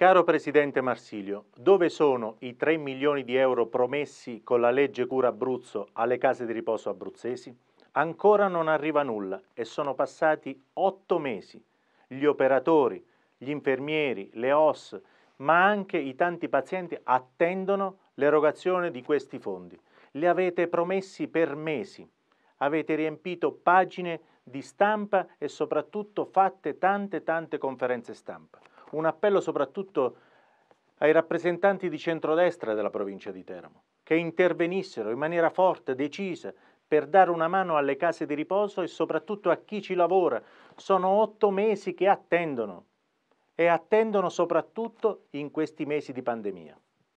Caro Presidente Marsilio, dove sono i 3 milioni di euro promessi con la legge Cura Abruzzo alle case di riposo abruzzesi? Ancora non arriva nulla e sono passati otto mesi. Gli operatori, gli infermieri, le OS, ma anche i tanti pazienti attendono l'erogazione di questi fondi. Li avete promessi per mesi. Avete riempito pagine di stampa e soprattutto fatte tante tante conferenze stampa un appello soprattutto ai rappresentanti di centrodestra della provincia di Teramo, che intervenissero in maniera forte, decisa, per dare una mano alle case di riposo e soprattutto a chi ci lavora. Sono otto mesi che attendono e attendono soprattutto in questi mesi di pandemia.